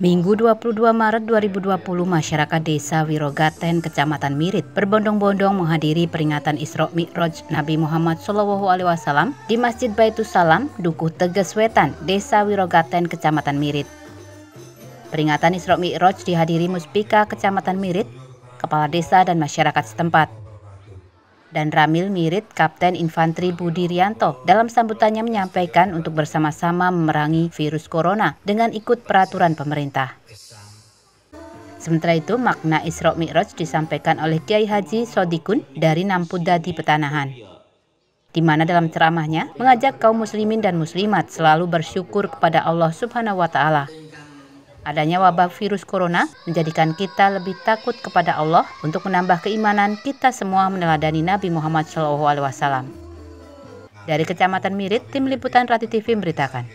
Minggu 22 Maret 2020, masyarakat desa Wirogaten, Kecamatan Mirit, berbondong-bondong menghadiri peringatan Isra Mi'raj Nabi Muhammad SAW di Masjid Baitus Salam, Dukuh Teges Wetan, Desa Wirogaten, Kecamatan Mirit. Peringatan Isra Mi'raj dihadiri Muspika, Kecamatan Mirit, Kepala Desa dan masyarakat setempat dan Ramil Mirit, Kapten Infanteri Budi Rianto, dalam sambutannya menyampaikan untuk bersama-sama memerangi virus corona dengan ikut peraturan pemerintah. Sementara itu, makna Isra Mi'raj disampaikan oleh Kiai Haji Sodikun dari Nampudadi Petanahan. Di mana dalam ceramahnya mengajak kaum muslimin dan muslimat selalu bersyukur kepada Allah Subhanahu wa taala Adanya wabah virus corona menjadikan kita lebih takut kepada Allah untuk menambah keimanan kita semua meneladani Nabi Muhammad SAW. Dari Kecamatan Mirit, Tim Liputan Rati TV memberitakan.